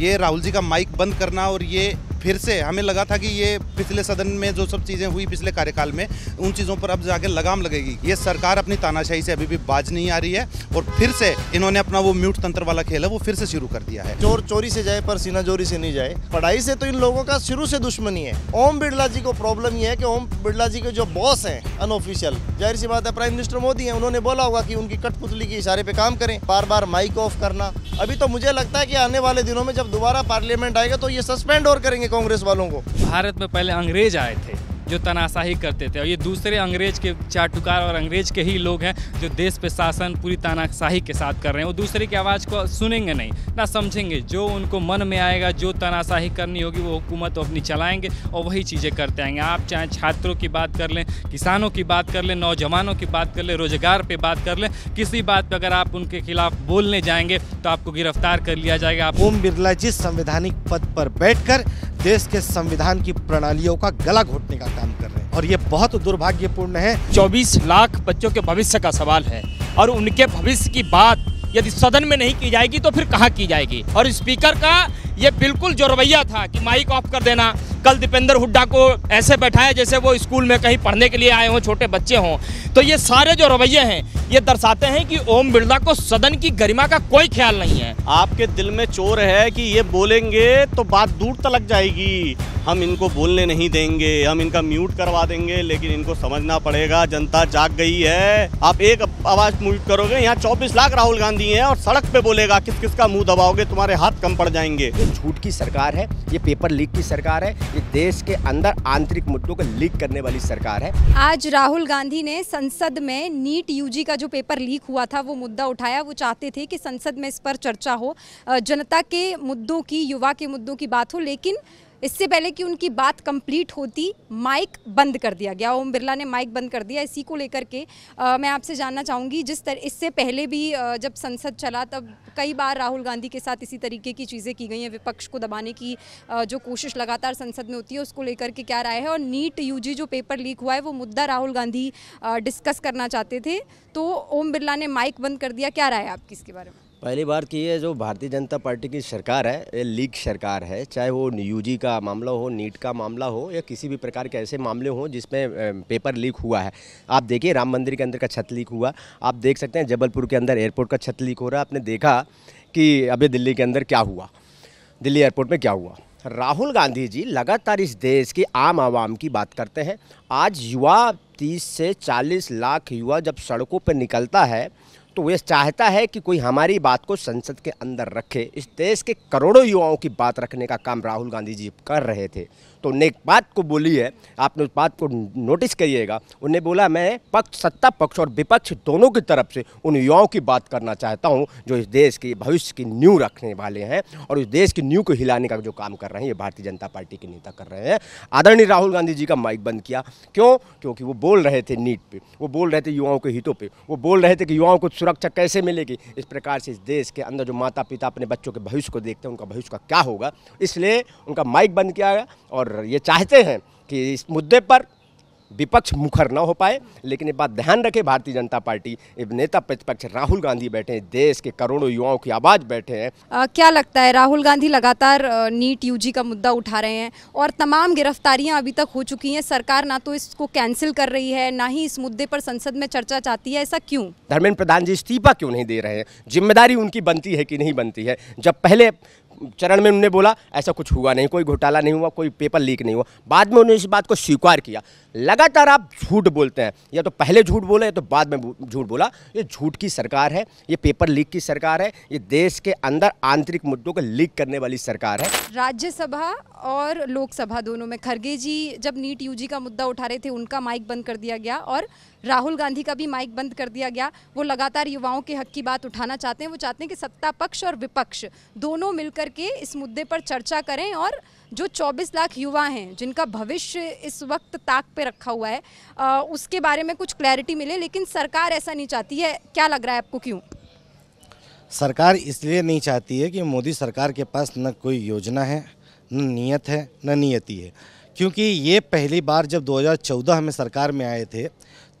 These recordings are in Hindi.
ये राहुल जी का माइक बंद करना और ये फिर से हमें लगा था कि ये पिछले सदन में जो सब चीज़ें हुई पिछले कार्यकाल में उन चीज़ों पर अब जाके लगाम लगेगी ये सरकार अपनी तानाशाही से अभी भी बाज नहीं आ रही है और फिर से इन्होंने अपना वो म्यूट तंत्र वाला खेल है वो फिर से शुरू कर दिया है चोर चोरी से जाए पर सीना चोरी से नहीं जाए पढ़ाई से तो इन लोगों का शुरू से दुश्मनी है ओम बिरला जी को प्रॉब्लम ये है कि ओम बिरला जी के जो बॉस हैं अनऑफिशियल जाहिर सी बात है प्राइम मिनिस्टर मोदी है उन्होंने बोला होगा कि उनकी कठपुतली के इशारे पे काम करें बार बार माइक ऑफ करना अभी तो मुझे लगता है कि आने वाले दिनों में जब दोबारा पार्लियामेंट आएगा तो ये सस्पेंड और करेंगे नहीं कांग्रेस वालों को भारत में पहले अंग्रेज आए थे जो तनाशाही करते थे और ये दूसरे अंग्रेज के चाटुकार और अंग्रेज के ही लोग हैं जो देश पे शासन पूरी तनाशाही के साथ कर रहे हैं वो दूसरे की आवाज़ को सुनेंगे नहीं ना समझेंगे जो उनको मन में आएगा जो तनाशाही करनी होगी वो हुकूमत तो अपनी चलाएंगे और वही चीज़ें करते आएंगे आप चाहे छात्रों की बात कर लें किसानों की बात कर लें नौजवानों की बात कर लें रोजगार पर बात कर लें किसी बात पर अगर आप उनके खिलाफ बोलने जाएंगे तो आपको गिरफ्तार कर लिया जाएगा आप ओम बिरला जी संवैधानिक पद पर बैठ देश के संविधान की प्रणालियों का गला घोटने का काम कर रहे हैं और ये बहुत दुर्भाग्यपूर्ण है 24 लाख बच्चों के भविष्य का सवाल है और उनके भविष्य की बात यदि सदन में नहीं की जाएगी तो फिर कहाँ की जाएगी और स्पीकर का ये बिल्कुल जो रवैया था कि माइक ऑफ कर देना कल दीपेंद्र हुड्डा को ऐसे बैठाया जैसे वो स्कूल में कहीं पढ़ने के लिए आए हों छोटे बच्चे हों तो ये सारे जो रवैये हैं ये दर्शाते हैं कि ओम बिरला को सदन की गरिमा का कोई ख्याल नहीं है आपके दिल में चोर है कि ये बोलेंगे तो बात दूर तक जाएगी हम इनको बोलने नहीं देंगे हम इनका म्यूट करवा देंगे लेकिन इनको समझना पड़ेगा जनता जाग गई है आप एक आवाज म्यूट करोगे यहाँ 24 लाख राहुल गांधी हैं और सड़क पे बोलेगा किस किस का मुंह दबाओगे तुम्हारे हाथ कम पड़ जाएंगे झूठ की सरकार है ये पेपर लीक की सरकार है कि देश के अंदर आंतरिक मुद्दों को लीक करने वाली सरकार है आज राहुल गांधी ने संसद में नीट यूजी का जो पेपर लीक हुआ था वो मुद्दा उठाया वो चाहते थे कि संसद में इस पर चर्चा हो जनता के मुद्दों की युवा के मुद्दों की बात हो लेकिन इससे पहले कि उनकी बात कंप्लीट होती माइक बंद कर दिया गया ओम बिरला ने माइक बंद कर दिया इसी को लेकर के आ, मैं आपसे जानना चाहूँगी जिस तरह इससे पहले भी आ, जब संसद चला तब कई बार राहुल गांधी के साथ इसी तरीके की चीज़ें की गई हैं विपक्ष को दबाने की आ, जो कोशिश लगातार संसद में होती है उसको लेकर के क्या राय है और नीट यू जो पेपर लीक हुआ है वो मुद्दा राहुल गांधी डिस्कस करना चाहते थे तो ओम बिरला ने माइक बंद कर दिया क्या राय है आपकी इसके बारे में पहली बार की है जो भारतीय जनता पार्टी की सरकार है ये लीग सरकार है चाहे वो यूजी का मामला हो नीट का मामला हो या किसी भी प्रकार के ऐसे मामले हों जिसमें पेपर लीक हुआ है आप देखिए राम मंदिर के अंदर का छत लीक हुआ आप देख सकते हैं जबलपुर के अंदर एयरपोर्ट का छत लीक हो रहा है आपने देखा कि अभी दिल्ली के अंदर क्या हुआ दिल्ली एयरपोर्ट में क्या हुआ राहुल गांधी जी लगातार इस देश की आम आवाम की बात करते हैं आज युवा तीस से चालीस लाख युवा जब सड़कों पर निकलता है तो वे चाहता है कि कोई हमारी बात को संसद के अंदर रखे इस देश के करोड़ों युवाओं की बात रखने का काम राहुल गांधी जी कर रहे थे तो उन्हें एक बात को बोली है आपने उस बात को नोटिस करिएगा उन्हें बोला मैं पक्ष सत्ता पक्ष और विपक्ष दोनों की तरफ से उन युवाओं की बात करना चाहता हूँ जो इस देश की भविष्य की न्यू रखने वाले हैं और इस देश की नींव को हिलाने का जो काम कर रहे हैं ये भारतीय जनता पार्टी के नेता कर रहे हैं आदरणीय राहुल गांधी जी का माइक बंद किया क्यों क्योंकि वो बोल रहे थे नीट पर वो बोल रहे थे युवाओं के हितों पर वो बोल रहे थे कि युवाओं को सुरक्षा कैसे मिलेगी इस प्रकार से इस देश के अंदर जो माता पिता अपने बच्चों के भविष्य को देखते हैं उनका भविष्य का क्या होगा इसलिए उनका माइक बंद किया गया और और ये चाहते हैं कि इस मुद्दे पर विपक्ष मुखर ना हो पाए लेकिन ये बात ध्यान रखें भारतीय जनता पार्टी नेता प्रतिपक्ष राहुल गांधी बैठे हैं देश के करोड़ों युवाओं की आवाज़ बैठे हैं आ, क्या लगता है राहुल गांधी लगातार नीट यूजी का मुद्दा उठा रहे हैं और तमाम गिरफ्तारियां अभी तक हो चुकी हैं सरकार ना तो इसको कैंसिल कर रही है ना ही इस मुद्दे पर संसद में चर्चा चाहती है ऐसा क्यों धर्मेंद्र प्रधान जी इस्तीफा क्यों नहीं दे रहे हैं जिम्मेदारी उनकी बनती है कि नहीं बनती है जब पहले चरण में उन्होंने बोला ऐसा कुछ हुआ नहीं कोई घोटाला नहीं हुआ कोई पेपर लीक नहीं हुआ बाद में उन्होंने इस बात को स्वीकार किया लगातार आप झूठ बोलते हैं या तो पहले झूठ बोले या तो बाद में झूठ बोला ये झूठ की सरकार है ये पेपर लीक की सरकार है ये देश के अंदर आंतरिक मुद्दों को लीक करने वाली सरकार है राज्यसभा और लोकसभा दोनों में खरगे जी जब नीट यू का मुद्दा उठा रहे थे उनका माइक बंद कर दिया गया और राहुल गांधी का भी माइक बंद कर दिया गया वो लगातार युवाओं के हक की बात उठाना चाहते हैं वो चाहते हैं कि सत्ता पक्ष और विपक्ष दोनों मिलकर के इस मुद्दे पर चर्चा करें और जो 24 लाख युवा हैं जिनका भविष्य इस वक्त ताक पे रखा हुआ है आ, उसके बारे में कुछ क्लैरिटी मिले लेकिन सरकार ऐसा नहीं चाहती है क्या लग रहा है आपको क्यों सरकार इसलिए नहीं चाहती है कि मोदी सरकार के पास न कोई योजना है न नीयत है न नियति है क्योंकि ये पहली बार जब 2014 में सरकार में आए थे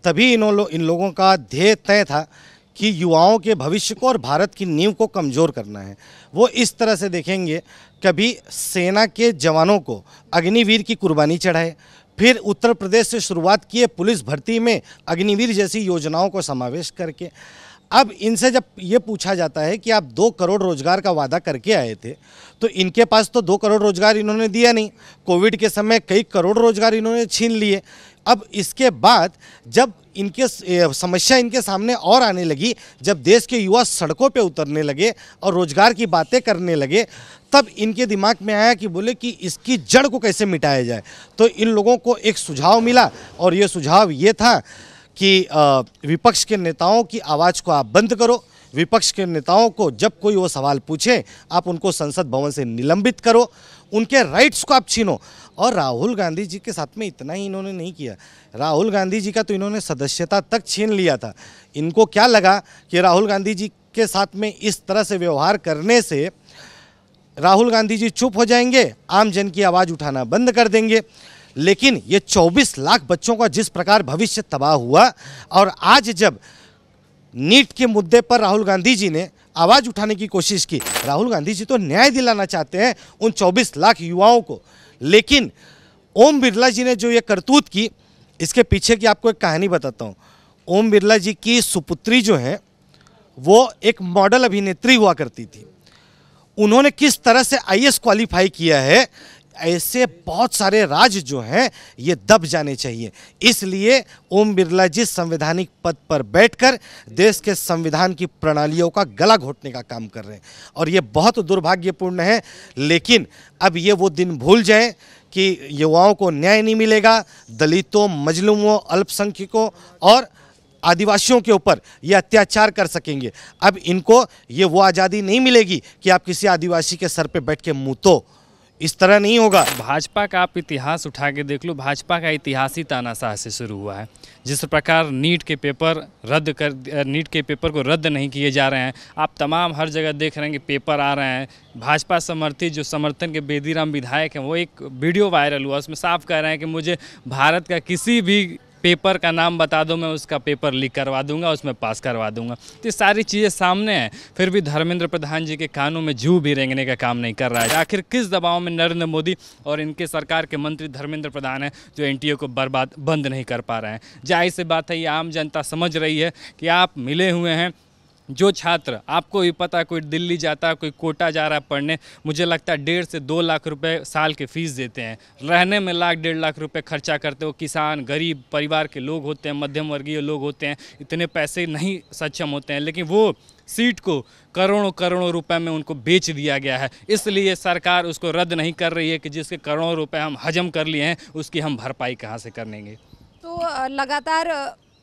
तभी इन लो, इन लोगों का ध्येय तय था कि युवाओं के भविष्य को और भारत की नींव को कमज़ोर करना है वो इस तरह से देखेंगे कभी सेना के जवानों को अग्निवीर की कुर्बानी चढ़ाए फिर उत्तर प्रदेश से शुरुआत किए पुलिस भर्ती में अग्निवीर जैसी योजनाओं को समावेश करके अब इनसे जब ये पूछा जाता है कि आप दो करोड़ रोजगार का वादा करके आए थे तो इनके पास तो दो करोड़ रोजगार इन्होंने दिया नहीं कोविड के समय कई करोड़ रोजगार इन्होंने छीन लिए अब इसके बाद जब इनके समस्या इनके सामने और आने लगी जब देश के युवा सड़कों पे उतरने लगे और रोजगार की बातें करने लगे तब इनके दिमाग में आया कि बोले कि इसकी जड़ को कैसे मिटाया जाए तो इन लोगों को एक सुझाव मिला और ये सुझाव ये था कि विपक्ष के नेताओं की आवाज़ को आप बंद करो विपक्ष के नेताओं को जब कोई वो सवाल पूछे आप उनको संसद भवन से निलंबित करो उनके राइट्स को आप छीनो और राहुल गांधी जी के साथ में इतना ही इन्होंने नहीं किया राहुल गांधी जी का तो इन्होंने सदस्यता तक छीन लिया था इनको क्या लगा कि राहुल गांधी जी के साथ में इस तरह से व्यवहार करने से राहुल गांधी जी चुप हो जाएंगे आम जन की आवाज़ उठाना बंद कर देंगे लेकिन ये 24 लाख बच्चों का जिस प्रकार भविष्य तबाह हुआ और आज जब नीट के मुद्दे पर राहुल गांधी जी ने आवाज़ उठाने की कोशिश की राहुल गांधी जी तो न्याय दिलाना चाहते हैं उन 24 लाख युवाओं को लेकिन ओम बिरला जी ने जो ये करतूत की इसके पीछे की आपको एक कहानी बताता हूँ ओम बिरला जी की सुपुत्री जो है वो एक मॉडल अभिनेत्री हुआ करती थी उन्होंने किस तरह से एस क्वालिफाई किया है ऐसे बहुत सारे राज जो हैं ये दब जाने चाहिए इसलिए ओम बिरला जी संवैधानिक पद पर बैठकर देश के संविधान की प्रणालियों का गला घोटने का काम कर रहे हैं और ये बहुत दुर्भाग्यपूर्ण है लेकिन अब ये वो दिन भूल जाएं कि युवाओं को न्याय नहीं मिलेगा दलितों मजलूमों अल्पसंख्यकों और आदिवासियों के ऊपर ये अत्याचार कर सकेंगे अब इनको ये वो आज़ादी नहीं मिलेगी कि आप किसी आदिवासी के सर पे बैठ के मुँह तो इस तरह नहीं होगा भाजपा का आप इतिहास उठा के देख लो भाजपा का इतिहास ही तानाशाह से शुरू हुआ है जिस प्रकार नीट के पेपर रद्द कर नीट के पेपर को रद्द नहीं किए जा रहे हैं आप तमाम हर जगह देख रहे हैं कि पेपर आ रहे हैं भाजपा समर्थित जो समर्थन के बेदीराम विधायक हैं वो एक वीडियो वायरल हुआ उसमें साफ कह रहे हैं कि मुझे भारत का किसी भी पेपर का नाम बता दो मैं उसका पेपर लीक करवा दूंगा उसमें पास करवा दूंगा तो सारी चीज़ें सामने हैं फिर भी धर्मेंद्र प्रधान जी के कानों में जू भी रेंगने का काम नहीं कर रहा है आखिर किस दबाव में नरेंद्र मोदी और इनके सरकार के मंत्री धर्मेंद्र प्रधान हैं जो एन को बर्बाद बंद नहीं कर पा रहे हैं जाहिर से बात है ये आम जनता समझ रही है कि आप मिले हुए हैं जो छात्र आपको भी पता है कोई दिल्ली जाता है कोई कोटा जा रहा है पढ़ने मुझे लगता है डेढ़ से दो लाख रुपए साल के फीस देते हैं रहने में लाख डेढ़ लाख रुपए खर्चा करते हो किसान गरीब परिवार के लोग होते हैं मध्यम वर्गीय लोग होते हैं इतने पैसे नहीं सक्षम होते हैं लेकिन वो सीट को करोड़ों करोड़ों रुपए में उनको बेच दिया गया है इसलिए सरकार उसको रद्द नहीं कर रही है कि जिसके करोड़ों रुपए हम हजम कर लिए हैं उसकी हम भरपाई कहाँ से करेंगे तो लगातार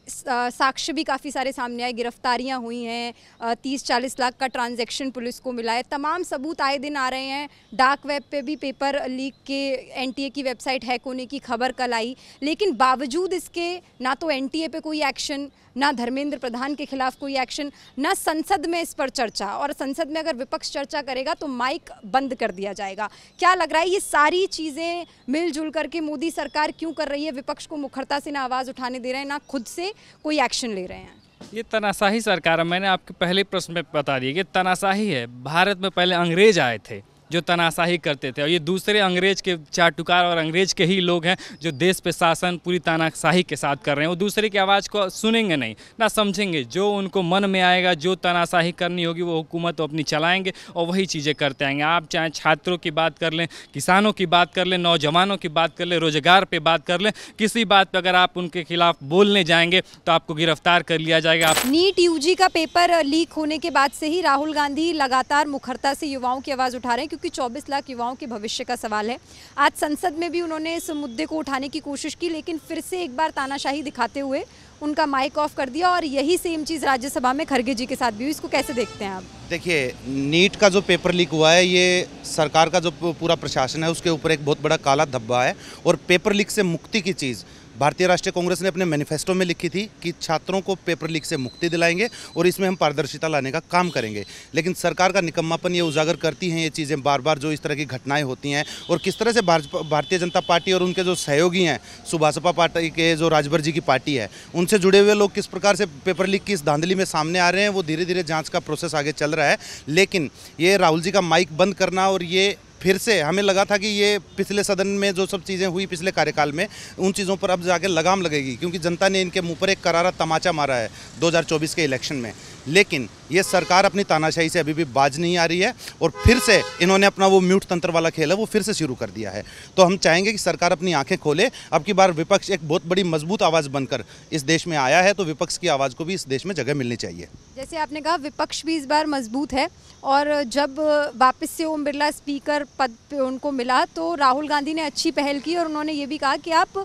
साक्ष्य भी काफ़ी सारे सामने आए गिरफ्तारियां हुई हैं तीस चालीस लाख का ट्रांजैक्शन पुलिस को मिला है तमाम सबूत आए दिन आ रहे हैं डार्क वेब पे भी पेपर लीक के एनटीए की वेबसाइट हैक होने की खबर कल आई लेकिन बावजूद इसके ना तो एनटीए पे कोई एक्शन ना धर्मेंद्र प्रधान के खिलाफ कोई एक्शन ना संसद में इस पर चर्चा और संसद में अगर विपक्ष चर्चा करेगा तो माइक बंद कर दिया जाएगा क्या लग रहा है ये सारी चीज़ें मिलजुल करके मोदी सरकार क्यों कर रही है विपक्ष को मुखरता से ना आवाज़ उठाने दे रहे हैं ना खुद से कोई एक्शन ले रहे हैं ये तनाशाही सरकार है मैंने आपके पहले प्रश्न में बता दिया कि तनाशाही है भारत में पहले अंग्रेज आए थे जो तनाशाही करते थे और ये दूसरे अंग्रेज के चाटुकार और अंग्रेज के ही लोग हैं जो देश पे शासन पूरी तानाशाही के साथ कर रहे हैं वो दूसरे की आवाज़ को सुनेंगे नहीं ना समझेंगे जो उनको मन में आएगा जो तनाशाही करनी होगी वो हुकूमत अपनी चलाएँगे और वही चीज़ें करते आएंगे आप चाहे छात्रों की बात कर लें किसानों की बात कर लें नौजवानों की बात कर लें रोज़गार पर बात कर लें किसी बात पर अगर आप उनके खिलाफ बोलने जाएंगे तो आपको गिरफ्तार कर लिया जाएगा आप नीट यूजी का पेपर लीक होने के बाद से ही राहुल गांधी लगातार मुखरता से युवाओं की आवाज़ उठा रहे हैं क्योंकि क्योंकि 24 लाख युवाओं के भविष्य का सवाल है आज संसद में भी उन्होंने इस मुद्दे को उठाने की कोशिश की लेकिन फिर से एक बार तानाशाही दिखाते हुए उनका माइक ऑफ कर दिया और यही सेम चीज़ राज्यसभा में खरगे जी के साथ भी इसको कैसे देखते हैं आप देखिए नीट का जो पेपर लीक हुआ है ये सरकार का जो पूरा प्रशासन है उसके ऊपर एक बहुत बड़ा काला धब्बा है और पेपर लीक से मुक्ति की चीज़ भारतीय राष्ट्रीय कांग्रेस ने अपने मैनिफेस्टो में लिखी थी कि छात्रों को पेपर लीक से मुक्ति दिलाएंगे और इसमें हम पारदर्शिता लाने का काम करेंगे लेकिन सरकार का निकम्मापन ये उजागर करती हैं ये चीज़ें बार बार जो इस तरह की घटनाएं होती हैं और किस तरह से भारतीय जनता पार्टी और उनके जो सहयोगी हैं सुभाषपा पार्टी के जो राजभर जी की पार्टी है उनसे जुड़े हुए लोग किस प्रकार से पेपर लीक की इस धांधली में सामने आ रहे हैं वो धीरे धीरे जाँच का प्रोसेस आगे चल रहा है लेकिन ये राहुल जी का माइक बंद करना और ये फिर से हमें लगा था कि ये पिछले सदन में जो सब चीज़ें हुई पिछले कार्यकाल में उन चीज़ों पर अब जाके लगाम लगेगी क्योंकि जनता ने इनके मुँह पर एक करारा तमाचा मारा है 2024 के इलेक्शन में लेकिन ये सरकार अपनी तानाशाही से अभी भी बाज नहीं आ रही है और फिर से इन्होंने अपना वो म्यूट तंत्र वाला खेल है वो फिर से शुरू कर दिया है तो हम चाहेंगे कि सरकार अपनी आंखें खोले अब की बार विपक्ष एक बहुत बड़ी मजबूत आवाज़ बनकर इस देश में आया है तो विपक्ष की आवाज़ को भी इस देश में जगह मिलनी चाहिए जैसे आपने कहा विपक्ष भी इस बार मजबूत है और जब वापस से ओम बिरला स्पीकर पद पर उनको मिला तो राहुल गांधी ने अच्छी पहल की और उन्होंने ये भी कहा कि आप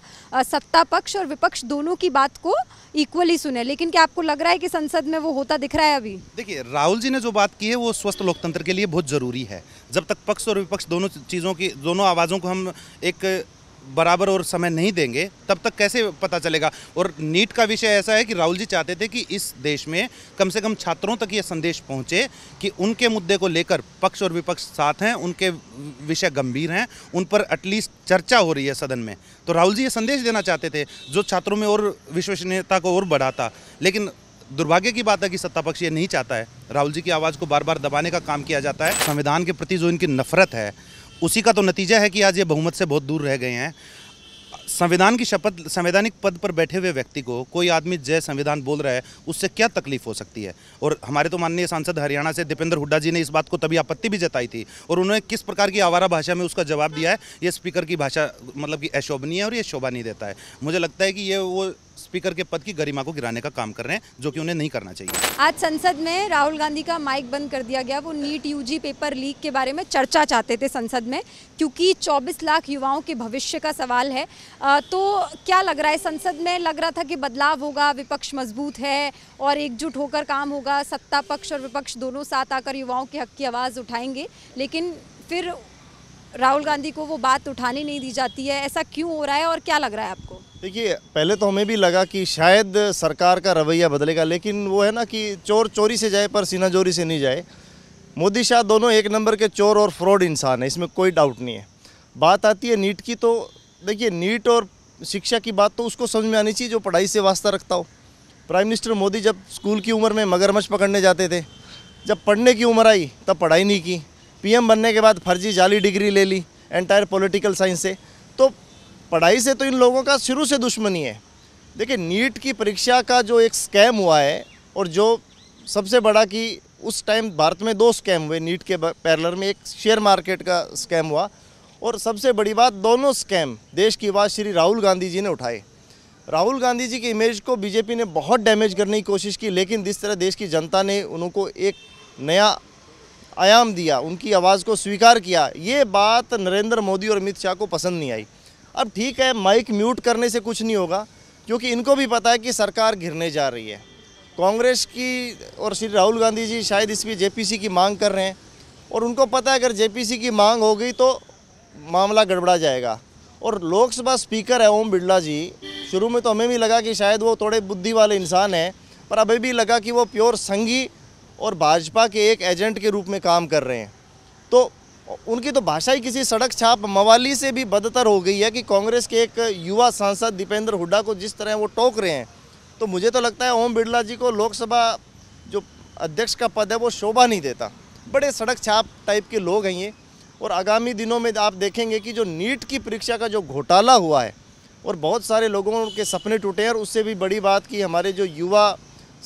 सत्ता पक्ष और विपक्ष दोनों की बात को इक्वली सुने लेकिन क्या आपको लग रहा है कि संसद में वो होता दिख रहा है अभी देखिए राहुल जी ने जो बात की है वो स्वस्थ लोकतंत्र के लिए बहुत ज़रूरी है जब तक पक्ष और विपक्ष दोनों चीज़ों की दोनों आवाज़ों को हम एक बराबर और समय नहीं देंगे तब तक कैसे पता चलेगा और नीट का विषय ऐसा है कि राहुल जी चाहते थे कि इस देश में कम से कम छात्रों तक यह संदेश पहुंचे कि उनके मुद्दे को लेकर पक्ष और विपक्ष साथ हैं उनके विषय गंभीर हैं उन पर एटलीस्ट चर्चा हो रही है सदन में तो राहुल जी ये संदेश देना चाहते थे जो छात्रों में और विश्वसनीयता को और बढ़ाता लेकिन दुर्भाग्य की बात है कि सत्ता पक्ष ये नहीं चाहता है राहुल जी की आवाज़ को बार बार दबाने का काम किया जाता है संविधान के प्रति जो इनकी नफरत है उसी का तो नतीजा है कि आज ये बहुमत से बहुत दूर रह गए हैं संविधान की शपथ संवैधानिक पद पर बैठे हुए व्यक्ति को कोई आदमी जय संविधान बोल रहा है उससे क्या तकलीफ हो सकती है और हमारे तो माननीय सांसद हरियाणा से दीपेंद्र हुड्डा जी ने इस बात को तभी आपत्ति भी जताई थी और उन्होंने किस प्रकार की आवारा भाषा में उसका जवाब दिया है ये स्पीकर की भाषा मतलब कि अशोभनीय है और ये शोभा नहीं देता है मुझे लगता है कि ये वो स्पीकर के पद की गरिमा को गिराने का काम कर रहे हैं जो कि उन्हें नहीं करना चाहिए आज संसद में राहुल गांधी का माइक बंद कर दिया गया वो नीट यूजी पेपर लीक के बारे में चर्चा चाहते थे संसद में क्योंकि 24 लाख युवाओं के भविष्य का सवाल है तो क्या लग रहा है संसद में लग रहा था कि बदलाव होगा विपक्ष मजबूत है और एकजुट होकर काम होगा सत्ता पक्ष और विपक्ष दोनों साथ आकर युवाओं के हक की आवाज़ उठाएंगे लेकिन फिर राहुल गांधी को वो बात उठाने नहीं दी जाती है ऐसा क्यों हो रहा है और क्या लग रहा है आपको देखिए पहले तो हमें भी लगा कि शायद सरकार का रवैया बदलेगा लेकिन वो है ना कि चोर चोरी से जाए पर सीना चोरी से नहीं जाए मोदी शाह दोनों एक नंबर के चोर और फ्रॉड इंसान है इसमें कोई डाउट नहीं है बात आती है नीट की तो देखिए नीट और शिक्षा की बात तो उसको समझ में आनी चाहिए जो पढ़ाई से वास्ता रखता हो प्राइम मिनिस्टर मोदी जब स्कूल की उम्र में मगरमच्छ पकड़ने जाते थे जब पढ़ने की उम्र आई तब पढ़ाई नहीं की पीएम बनने के बाद फर्जी जाली डिग्री ले ली एंटायर पॉलिटिकल साइंस से तो पढ़ाई से तो इन लोगों का शुरू से दुश्मनी है देखिए नीट की परीक्षा का जो एक स्कैम हुआ है और जो सबसे बड़ा कि उस टाइम भारत में दो स्कैम हुए नीट के पैरलर में एक शेयर मार्केट का स्कैम हुआ और सबसे बड़ी बात दोनों स्कैम देश की आवाज़ श्री राहुल गांधी जी ने उठाए राहुल गांधी जी की इमेज को बीजेपी ने बहुत डैमेज करने की कोशिश की लेकिन जिस तरह देश की जनता ने उनको एक नया आयाम दिया उनकी आवाज़ को स्वीकार किया ये बात नरेंद्र मोदी और अमित शाह को पसंद नहीं आई अब ठीक है माइक म्यूट करने से कुछ नहीं होगा क्योंकि इनको भी पता है कि सरकार घिरने जा रही है कांग्रेस की और श्री राहुल गांधी जी शायद इस पर जेपीसी की मांग कर रहे हैं और उनको पता है अगर जे की मांग हो गई तो मामला गड़बड़ा जाएगा और लोकसभा स्पीकर है ओम बिरला जी शुरू में तो हमें भी लगा कि शायद वो थोड़े बुद्धि वाले इंसान हैं पर अभी भी लगा कि वो प्योर संगी और भाजपा के एक एजेंट के रूप में काम कर रहे हैं तो उनकी तो भाषा ही किसी सड़क छाप मवाली से भी बदतर हो गई है कि कांग्रेस के एक युवा सांसद दीपेंद्र हुड्डा को जिस तरह वो टोक रहे हैं तो मुझे तो लगता है ओम बिरला जी को लोकसभा जो अध्यक्ष का पद है वो शोभा नहीं देता बड़े सड़क छाप टाइप के लोग हैं ये और आगामी दिनों में आप देखेंगे कि जो नीट की परीक्षा का जो घोटाला हुआ है और बहुत सारे लोगों के सपने टूटे हैं और उससे भी बड़ी बात कि हमारे जो युवा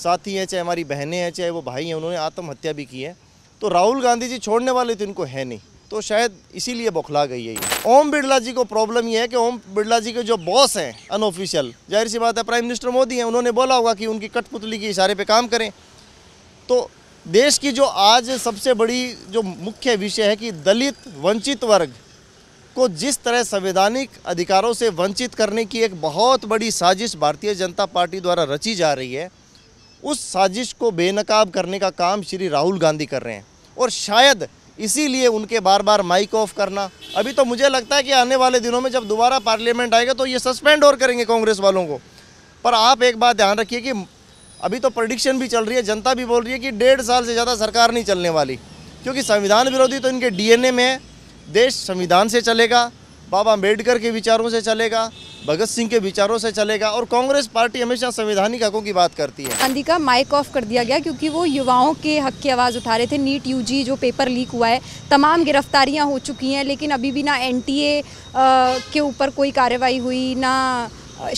साथी हैं चाहे हमारी बहनें हैं चाहे वो भाई हैं उन्होंने आत्महत्या भी की है तो राहुल गांधी जी छोड़ने वाले तो इनको है नहीं तो शायद इसीलिए बौखला गई है ओम बिरला जी को प्रॉब्लम ये है कि ओम बिरला जी के जो बॉस हैं अनऑफिशियल जाहिर सी बात है प्राइम मिनिस्टर मोदी हैं उन्होंने बोला होगा कि उनकी कठपुतली के इशारे पर काम करें तो देश की जो आज सबसे बड़ी जो मुख्य विषय है कि दलित वंचित वर्ग को जिस तरह संवैधानिक अधिकारों से वंचित करने की एक बहुत बड़ी साजिश भारतीय जनता पार्टी द्वारा रची जा रही है उस साजिश को बेनकाब करने का काम श्री राहुल गांधी कर रहे हैं और शायद इसीलिए उनके बार बार माइक ऑफ करना अभी तो मुझे लगता है कि आने वाले दिनों में जब दोबारा पार्लियामेंट आएगा तो ये सस्पेंड और करेंगे कांग्रेस वालों को पर आप एक बात ध्यान रखिए कि अभी तो प्रडिक्शन भी चल रही है जनता भी बोल रही है कि डेढ़ साल से ज़्यादा सरकार नहीं चलने वाली क्योंकि संविधान विरोधी तो इनके डीएनए में है देश संविधान से चलेगा बाबा अम्बेडकर के विचारों से चलेगा भगत सिंह के विचारों से चलेगा और कांग्रेस पार्टी हमेशा संवैधानिक हकों की बात करती है गांधी का माइक ऑफ कर दिया गया क्योंकि वो युवाओं के हक की आवाज़ उठा रहे थे नीट यूजी जो पेपर लीक हुआ है तमाम गिरफ्तारियां हो चुकी हैं लेकिन अभी भी ना एनटीए के ऊपर कोई कार्रवाई हुई ना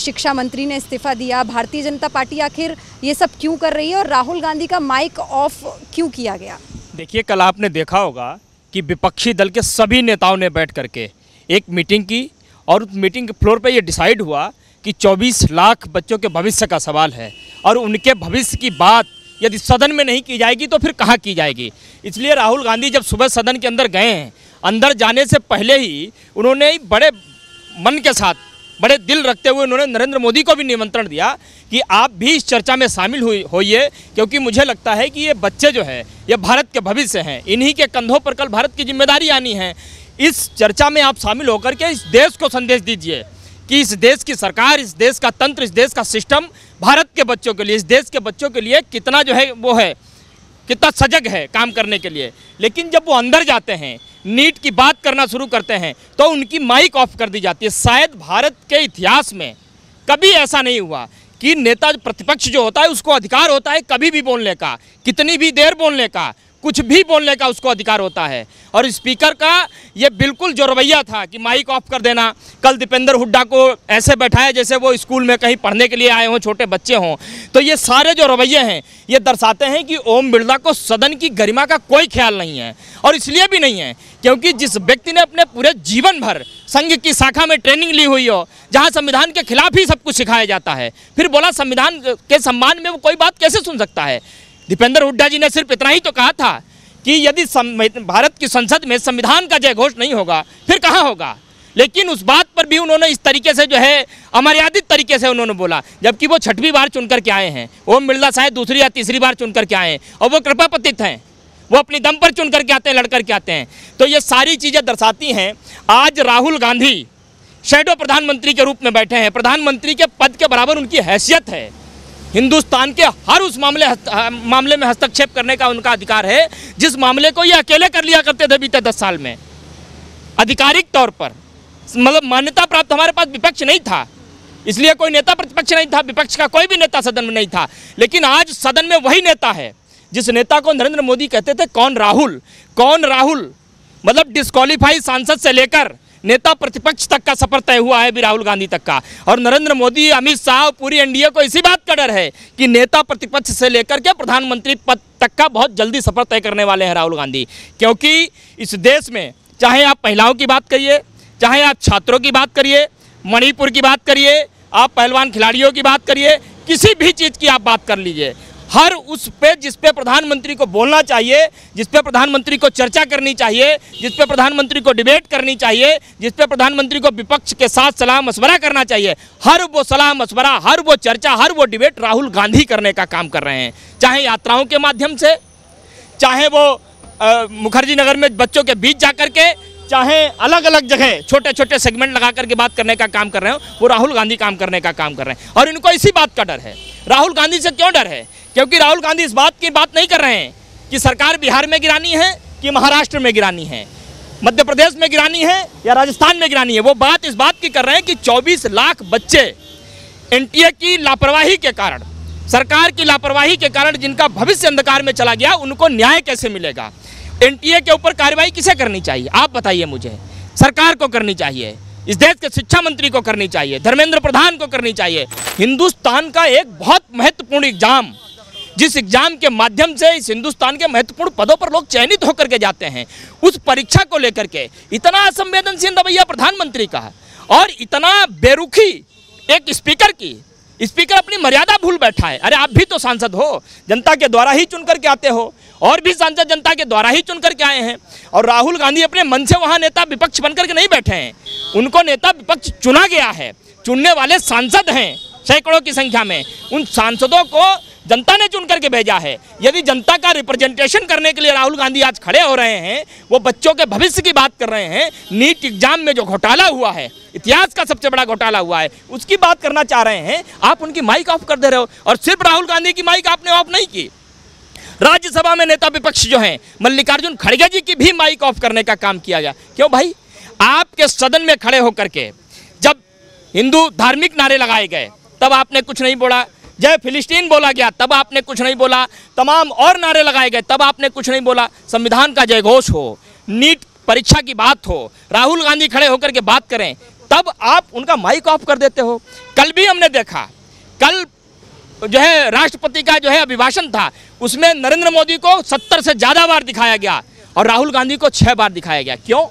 शिक्षा मंत्री ने इस्तीफा दिया भारतीय जनता पार्टी आखिर ये सब क्यों कर रही है और राहुल गांधी का माइक ऑफ क्यों किया गया देखिए कल आपने देखा होगा कि विपक्षी दल के सभी नेताओं ने बैठ करके एक मीटिंग की और उस मीटिंग के फ्लोर पर यह डिसाइड हुआ कि 24 लाख बच्चों के भविष्य का सवाल है और उनके भविष्य की बात यदि सदन में नहीं की जाएगी तो फिर कहाँ की जाएगी इसलिए राहुल गांधी जब सुबह सदन के अंदर गए हैं अंदर जाने से पहले ही उन्होंने बड़े मन के साथ बड़े दिल रखते हुए उन्होंने नरेंद्र मोदी को भी निमंत्रण दिया कि आप भी इस चर्चा में शामिल हुई होइए क्योंकि मुझे लगता है कि ये बच्चे जो है ये भारत के भविष्य हैं इन्हीं के कंधों पर कल भारत की जिम्मेदारी आनी है इस चर्चा में आप शामिल होकर के इस देश को संदेश दीजिए कि इस देश की सरकार इस देश का तंत्र इस देश का सिस्टम भारत के बच्चों के लिए इस देश के बच्चों के लिए कितना जो है वो है कितना सजग है काम करने के लिए लेकिन जब वो अंदर जाते हैं नीट की बात करना शुरू करते हैं तो उनकी माइक ऑफ कर दी जाती है शायद भारत के इतिहास में कभी ऐसा नहीं हुआ कि नेता प्रतिपक्ष जो होता है उसको अधिकार होता है कभी भी बोलने का कितनी भी देर बोलने का कुछ भी बोलने का उसको अधिकार होता है और स्पीकर का ये बिल्कुल जो रवैया था कि माइक ऑफ कर देना कल दीपेंद्र हुड्डा को ऐसे बैठाया जैसे वो स्कूल में कहीं पढ़ने के लिए आए हों छोटे बच्चे हों तो ये सारे जो रवैये हैं ये दर्शाते हैं कि ओम बिरला को सदन की गरिमा का कोई ख्याल नहीं है और इसलिए भी नहीं है क्योंकि जिस व्यक्ति ने अपने पूरे जीवन भर संघ की शाखा में ट्रेनिंग ली हुई हो जहाँ संविधान के खिलाफ ही सब कुछ सिखाया जाता है फिर बोला संविधान के सम्मान में वो कोई बात कैसे सुन सकता है दीपेंद्र हुड्डा जी ने सिर्फ इतना ही तो कहा था कि यदि भारत की संसद में संविधान का जय घोष नहीं होगा फिर कहाँ होगा लेकिन उस बात पर भी उन्होंने इस तरीके से जो है अमर्यादित तरीके से उन्होंने बोला जबकि वो छठवीं बार चुनकर के आए हैं ओम बिरला साहेब दूसरी या तीसरी बार चुन करके आए हैं और वो कृपापतित हैं वो अपने दम पर चुनकर के आते हैं लड़कर के आते हैं तो ये सारी चीज़ें दर्शाती हैं आज राहुल गांधी शेडो प्रधानमंत्री के रूप में बैठे हैं प्रधानमंत्री के पद के बराबर उनकी हैसियत है हिंदुस्तान के हर उस मामले मामले में हस्तक्षेप करने का उनका अधिकार है जिस मामले को ये अकेले कर लिया करते थे बीते दस साल में आधिकारिक तौर पर मतलब मान्यता प्राप्त हमारे पास विपक्ष नहीं था इसलिए कोई नेता प्रतिपक्ष नहीं था विपक्ष का कोई भी नेता सदन में नहीं था लेकिन आज सदन में वही नेता है जिस नेता को नरेंद्र मोदी कहते थे कौन राहुल कौन राहुल मतलब डिस्कालीफाई सांसद से लेकर नेता प्रतिपक्ष तक का सफर तय हुआ है भी राहुल गांधी तक का और नरेंद्र मोदी अमित शाह पूरी एनडीए को इसी बात का डर है कि नेता प्रतिपक्ष से लेकर के प्रधानमंत्री पद तक का बहुत जल्दी सफर तय करने वाले हैं राहुल गांधी क्योंकि इस देश में चाहे आप महिलाओं की बात करिए चाहे आप छात्रों की बात करिए मणिपुर की बात करिए आप पहलवान खिलाड़ियों की बात करिए किसी भी चीज़ की आप बात कर लीजिए हर उस पे जिस पे प्रधानमंत्री को बोलना चाहिए जिस पे प्रधानमंत्री को चर्चा करनी चाहिए जिस पे प्रधानमंत्री को डिबेट करनी चाहिए जिस पे प्रधानमंत्री को विपक्ष के साथ सलाह मशवरा करना चाहिए हर वो सलाह मशवरा हर वो चर्चा हर वो डिबेट राहुल गांधी करने का काम कर रहे हैं चाहे यात्राओं के माध्यम से चाहे वो मुखर्जी नगर में बच्चों के बीच जा के चाहे अलग अलग जगह छोटे छोटे सेगमेंट लगा करके बात करने का काम कर रहे हो वो राहुल गांधी काम करने का काम कर रहे हैं और इनको इसी बात का डर है राहुल गांधी से क्यों डर है क्योंकि राहुल गांधी इस बात की बात नहीं कर रहे हैं कि सरकार बिहार में गिरानी है कि महाराष्ट्र में गिरानी है मध्य प्रदेश में गिरानी है या राजस्थान में गिरानी है वो बात इस बात की कर रहे हैं कि 24 लाख बच्चे एनटीए की लापरवाही के कारण सरकार की लापरवाही के कारण जिनका भविष्य अंधकार में चला गया उनको न्याय कैसे मिलेगा एनटीए के ऊपर कार्रवाई किसे करनी चाहिए आप बताइए मुझे सरकार को करनी चाहिए इस देश के शिक्षा मंत्री को करनी चाहिए धर्मेंद्र प्रधान को करनी चाहिए हिंदुस्तान का एक बहुत महत्वपूर्ण एग्जाम जिस एग्जाम के माध्यम से इस हिंदुस्तान के महत्वपूर्ण पदों पर लोग चयनित होकर के जाते हैं उस परीक्षा को लेकर के इतना असंवेदनशील रवैया प्रधानमंत्री का और इतना बेरुखी एक स्पीकर की स्पीकर अपनी मर्यादा भूल बैठा है अरे आप भी तो सांसद हो जनता के द्वारा ही चुन करके आते हो और भी सांसद जनता के द्वारा ही चुन करके आए हैं और राहुल गांधी अपने मन से वहाँ नेता विपक्ष बनकर के नहीं बैठे हैं उनको नेता विपक्ष चुना गया है चुनने वाले सांसद हैं सैकड़ों की संख्या में उन सांसदों को जनता ने चुन करके भेजा है यदि जनता का रिप्रेजेंटेशन करने के लिए राहुल गांधी आज खड़े हो रहे हैं वो बच्चों के भविष्य की बात कर रहे हैं नीट एग्जाम में जो घोटाला हुआ है इतिहास का सबसे बड़ा घोटाला हुआ है उसकी बात करना चाह रहे हैं आप उनकी माइक ऑफ कर दे रहे हो और सिर्फ राहुल गांधी की माइक आपने ऑफ नहीं की राज्यसभा में नेता विपक्ष जो हैं मल्लिकार्जुन खड़गे जी की भी माइक ऑफ करने का काम किया गया क्यों भाई आपके सदन में खड़े होकर के जब हिंदू धार्मिक नारे लगाए गए तब आपने कुछ नहीं बोला जय फिलिस्तीन बोला गया तब आपने कुछ नहीं बोला तमाम और नारे लगाए गए तब आपने कुछ नहीं बोला संविधान का जय घोष हो नीट परीक्षा की बात हो राहुल गांधी खड़े होकर के बात करें तब आप उनका माइक ऑफ कर देते हो कल भी हमने देखा कल जो है राष्ट्रपति का जो है अभिभाषण था उसमें नरेंद्र मोदी को सत्तर से ज़्यादा बार दिखाया गया और राहुल गांधी को छह बार दिखाया गया क्यों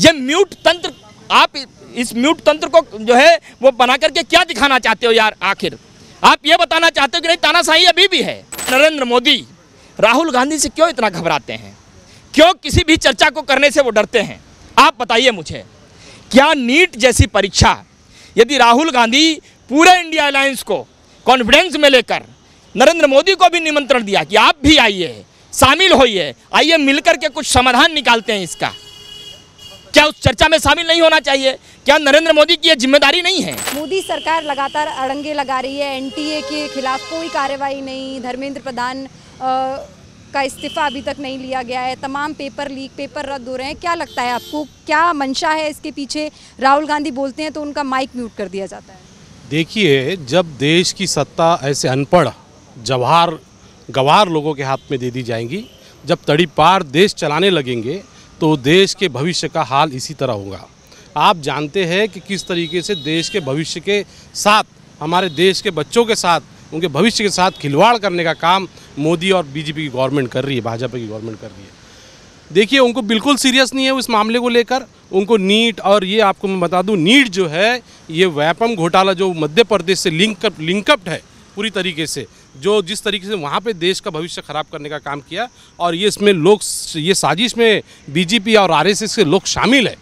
ये म्यूट तंत्र आप इस म्यूट तंत्र को जो है वो बना करके क्या दिखाना चाहते हो यार आखिर आप ये बताना चाहते हो कि नहीं तानाशाही अभी भी है नरेंद्र मोदी राहुल गांधी से क्यों इतना घबराते हैं क्यों किसी भी चर्चा को करने से वो डरते हैं आप बताइए मुझे क्या नीट जैसी परीक्षा यदि राहुल गांधी पूरे इंडिया अलायंस को कॉन्फिडेंस में लेकर नरेंद्र मोदी को भी निमंत्रण दिया कि आप भी आइए शामिल होइए आइए मिलकर के कुछ समाधान निकालते हैं इसका क्या उस चर्चा में शामिल नहीं होना चाहिए क्या नरेंद्र मोदी की ये जिम्मेदारी नहीं है मोदी सरकार लगातार अड़ंगे लगा रही है एनटीए के खिलाफ कोई कार्रवाई नहीं धर्मेंद्र प्रधान का इस्तीफा अभी तक नहीं लिया गया है तमाम पेपर लीक पेपर रद्द हो रहे हैं क्या लगता है आपको क्या मंशा है इसके पीछे राहुल गांधी बोलते हैं तो उनका माइक म्यूट कर दिया जाता है देखिए जब देश की सत्ता ऐसे अनपढ़ जवाहर गवार लोगों के हाथ में दे दी जाएंगी जब तड़ी पार देश चलाने लगेंगे तो देश के भविष्य का हाल इसी तरह होगा आप जानते हैं कि किस तरीके से देश के भविष्य के साथ हमारे देश के बच्चों के साथ उनके भविष्य के साथ खिलवाड़ करने का काम मोदी और बीजेपी की गवर्नमेंट कर रही है भाजपा की गवर्नमेंट कर रही है देखिए उनको बिल्कुल सीरियस नहीं है उस मामले को लेकर उनको नीट और ये आपको मैं बता दूं नीट जो है ये वैपम घोटाला जो मध्य प्रदेश से लिंकअप लिंकअप्ड है पूरी तरीके से जो जिस तरीके से वहाँ पे देश का भविष्य खराब करने का काम किया और ये इसमें लोग ये साजिश में बीजेपी और आरएसएस के लोग शामिल है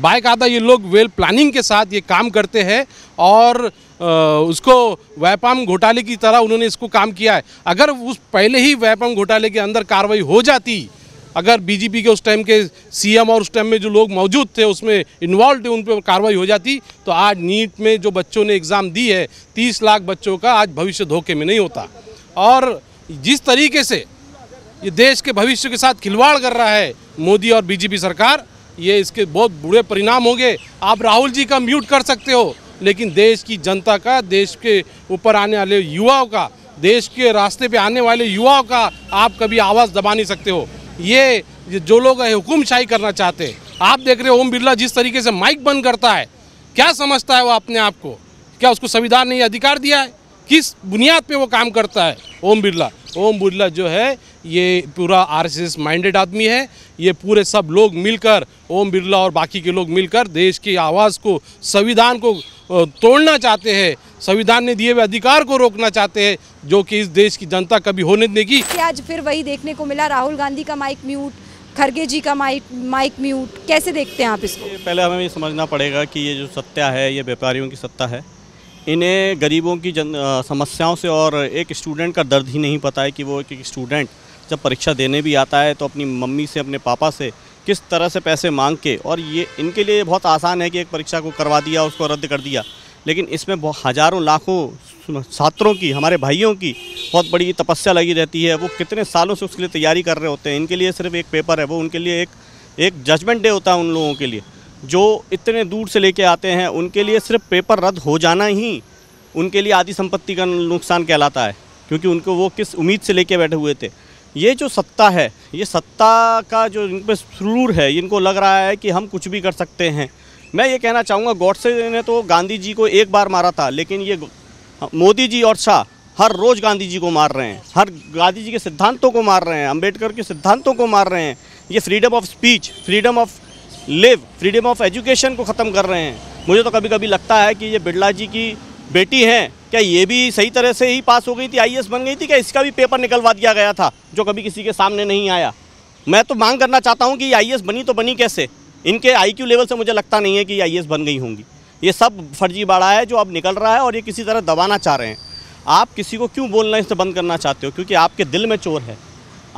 बायकायदा ये लोग वेल प्लानिंग के साथ ये काम करते हैं और उसको व्यापम घोटाले की तरह उन्होंने इसको काम किया है अगर उस पहले ही व्यापम घोटाले के अंदर कार्रवाई हो जाती अगर बीजेपी के उस टाइम के सीएम और उस टाइम में जो लोग मौजूद थे उसमें इन्वॉल्व थे उन पर कार्रवाई हो जाती तो आज नीट में जो बच्चों ने एग्ज़ाम दी है तीस लाख बच्चों का आज भविष्य धोखे में नहीं होता और जिस तरीके से ये देश के भविष्य के साथ खिलवाड़ कर रहा है मोदी और बीजेपी सरकार ये इसके बहुत बुरे परिणाम होंगे आप राहुल जी का म्यूट कर सकते हो लेकिन देश की जनता का देश के ऊपर आने वाले युवाओं का देश के रास्ते पे आने वाले युवाओं का आप कभी आवाज़ दबा नहीं सकते हो ये जो लोग हुकुमशाही करना चाहते हैं आप देख रहे हो ओम बिरला जिस तरीके से माइक बंद करता है क्या समझता है वो अपने आप को क्या उसको संविधान ने अधिकार दिया है किस बुनियाद पे वो काम करता है ओम बिरला ओम बिरला जो है ये पूरा आरएसएस माइंडेड आदमी है ये पूरे सब लोग मिलकर ओम बिरला और बाकी के लोग मिलकर देश की आवाज़ को संविधान को तोड़ना चाहते हैं संविधान ने दिए हुए अधिकार को रोकना चाहते हैं जो कि इस देश की जनता कभी होने देगी आज फिर वही देखने को मिला राहुल गांधी का माइक म्यूट खरगे जी का माइक माइक म्यूट कैसे देखते हैं आप इसको पहले हमें ये समझना पड़ेगा कि ये जो सत्ता है ये व्यापारियों की सत्ता है इन्हें गरीबों की जन समस्याओं से और एक स्टूडेंट का दर्द ही नहीं पता है कि वो एक स्टूडेंट जब परीक्षा देने भी आता है तो अपनी मम्मी से अपने पापा से किस तरह से पैसे मांग के और ये इनके लिए बहुत आसान है कि एक परीक्षा को करवा दिया उसको रद्द कर दिया लेकिन इसमें हज़ारों लाखों छात्रों की हमारे भाइयों की बहुत बड़ी तपस्या लगी रहती है वो कितने सालों से उसके लिए तैयारी कर रहे होते हैं इनके लिए सिर्फ एक पेपर है वो उनके लिए एक एक जजमेंट डे होता है उन लोगों के लिए जो इतने दूर से लेके आते हैं उनके लिए सिर्फ पेपर रद्द हो जाना ही उनके लिए आदि संपत्ति का नुकसान कहलाता है क्योंकि उनको वो किस उम्मीद से लेके बैठे हुए थे ये जो सत्ता है ये सत्ता का जो इन पर सुरूर है इनको लग रहा है कि हम कुछ भी कर सकते हैं मैं ये कहना चाहूँगा गौडसे ने तो गांधी जी को एक बार मारा था लेकिन ये मोदी जी और शाह हर रोज़ गांधी जी को मार रहे हैं हर गांधी जी के सिद्धांतों को मार रहे हैं अंबेडकर के सिद्धांतों को मार रहे हैं ये freedom of speech freedom of live freedom of education को ख़त्म कर रहे हैं मुझे तो कभी कभी लगता है कि ये बिरला जी की बेटी हैं क्या ये भी सही तरह से ही पास हो गई थी आई बन गई थी क्या इसका भी पेपर निकलवा दिया गया था जो कभी किसी के सामने नहीं आया मैं तो मांग करना चाहता हूँ कि ये आई बनी तो बनी कैसे इनके आई लेवल से मुझे लगता नहीं है कि ये आई बन गई होंगी ये सब फर्जी बाड़ा है जो अब निकल रहा है और ये किसी तरह दबाना चाह रहे हैं आप किसी को क्यों बोलना इसे बंद करना चाहते हो क्योंकि आपके दिल में चोर है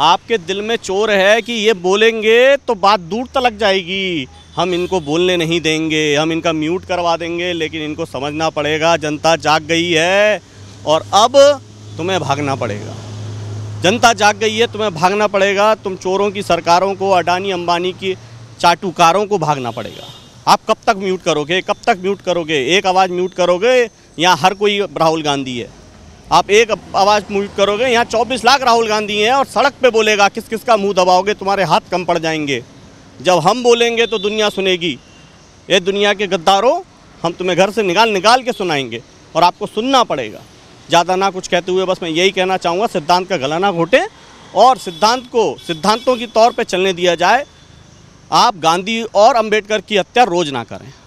आपके दिल में चोर है कि ये बोलेंगे तो बात दूर तक जाएगी हम इनको बोलने नहीं देंगे हम इनका म्यूट करवा देंगे लेकिन इनको समझना पड़ेगा जनता जाग गई है और अब तुम्हें भागना पड़ेगा जनता जाग गई है तुम्हें भागना पड़ेगा तुम चोरों की सरकारों को अडानी अंबानी की चाटुकारों को भागना पड़ेगा आप कब तक म्यूट करोगे कब तक म्यूट करोगे एक आवाज़ म्यूट करोगे यहाँ हर कोई राहुल गांधी है आप एक आवाज़ म्यूट करोगे यहाँ 24 लाख राहुल गांधी हैं और सड़क पे बोलेगा किस किस का मुंह दबाओगे तुम्हारे हाथ कम पड़ जाएंगे जब हम बोलेंगे तो दुनिया सुनेगी ये दुनिया के गद्दारों हम तुम्हें घर से निकाल निकाल के सुनाएंगे और आपको सुनना पड़ेगा ज़्यादा ना कुछ कहते हुए बस मैं यही कहना चाहूँगा सिद्धांत का गला ना घोटे और सिद्धांत को सिद्धांतों के तौर पर चलने दिया जाए आप गांधी और अंबेडकर की हत्या रोज़ ना करें